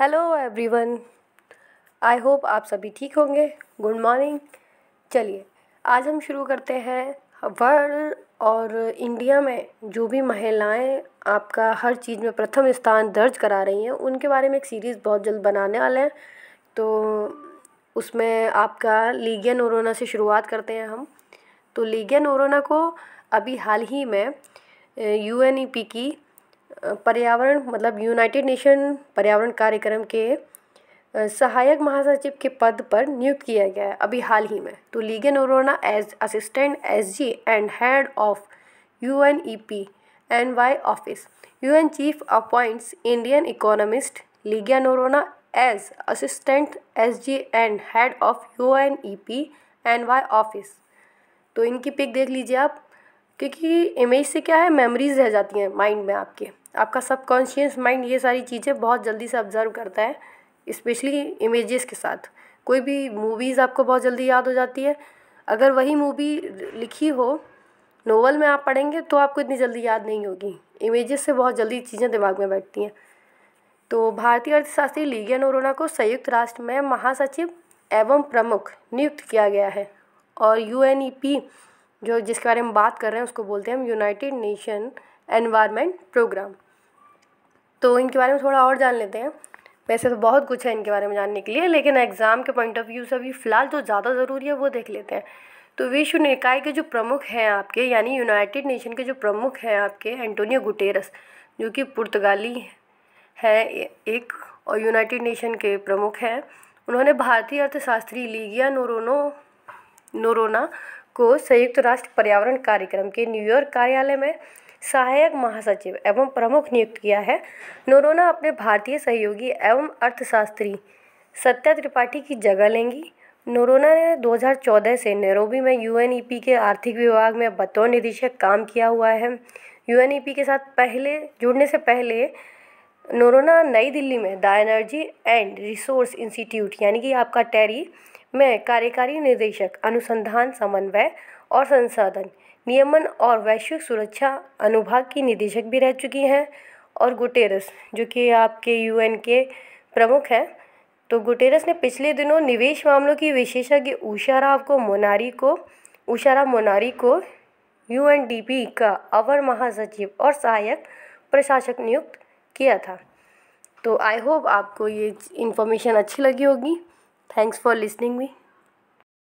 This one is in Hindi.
हेलो एवरीवन आई होप आप सभी ठीक होंगे गुड मॉर्निंग चलिए आज हम शुरू करते हैं वर्ल्ड और इंडिया में जो भी महिलाएं आपका हर चीज़ में प्रथम स्थान दर्ज करा रही हैं उनके बारे में एक सीरीज़ बहुत जल्द बनाने वाले हैं तो उसमें आपका लीगिया नोरोना से शुरुआत करते हैं हम तो लीगिया नोरोना को अभी हाल ही में यू की पर्यावरण मतलब यूनाइटेड नेशन पर्यावरण कार्यक्रम के सहायक महासचिव के पद पर नियुक्त किया गया है अभी हाल ही में तो लीगन ओरोना as assistant S G and head of U N E P N Y office U N chief appoints Indian economist लीगन ओरोना as assistant S G and head of U N E P N Y office तो इनकी पिक देख लीजिए आप क्योंकि इमेज से क्या है मेमोरीज रह जाती हैं माइंड में आपके आपका सबकॉन्शियस माइंड ये सारी चीज़ें बहुत जल्दी से ऑब्जर्व करता है स्पेशली इमेजेस के साथ कोई भी मूवीज़ आपको बहुत जल्दी याद हो जाती है अगर वही मूवी लिखी हो नोवेल में आप पढ़ेंगे तो आपको इतनी जल्दी याद नहीं होगी इमेजेस से बहुत जल्दी चीज़ें दिमाग में बैठती हैं तो भारतीय अर्थशास्त्री लीगन अरोना को संयुक्त राष्ट्र में महासचिव एवं प्रमुख नियुक्त किया गया है और यू e जो जिसके बारे में बात कर रहे हैं उसको बोलते हैं हम यूनाइटेड नेशन एनवायरनमेंट प्रोग्राम तो इनके बारे में थोड़ा और जान लेते हैं वैसे तो बहुत कुछ है इनके बारे में जानने के लिए लेकिन एग्ज़ाम के पॉइंट ऑफ व्यू से अभी फ़िलहाल जो ज़्यादा ज़रूरी है वो देख लेते हैं तो विश्व निकाय के जो प्रमुख हैं आपके यानी यूनाइटेड नेशन के जो प्रमुख हैं आपके एंटोनियो गुटेरस जो कि पुर्तगाली हैं एक और यूनाइटेड नेशन के प्रमुख हैं उन्होंने भारतीय अर्थशास्त्री लीगिया नोरोनो नोरोना को संयुक्त राष्ट्र पर्यावरण कार्यक्रम के न्यूयॉर्क कार्यालय में सहायक महासचिव एवं प्रमुख नियुक्त किया है नोरोना अपने भारतीय सहयोगी एवं अर्थशास्त्री सत्या त्रिपाठी की जगह लेंगी नोरोना ने 2014 से नेरोबी में यू के आर्थिक विभाग में बतौर निदेशक काम किया हुआ है यू के साथ पहले जुड़ने से पहले नोरोना नई दिल्ली में the energy and resource institute यानी कि आपका टेरी में कार्यकारी निदेशक अनुसंधान समन्वय और संसाधन नियमन और वैश्विक सुरक्षा अनुभाग की निदेशक भी रह चुकी हैं और गुटेरस जो कि आपके यू एन के प्रमुख हैं तो गुटेरस ने पिछले दिनों निवेश मामलों की विशेषज्ञ उषा राव को मोनारी को उषा राव मोनारी को यू एन डी पी का अवर महासचिव और सहायक प्रशासक नियुक्त किया था तो आई होप आपको ये इन्फॉर्मेशन अच्छी लगी होगी थैंक्स फॉर लिसनिंग मी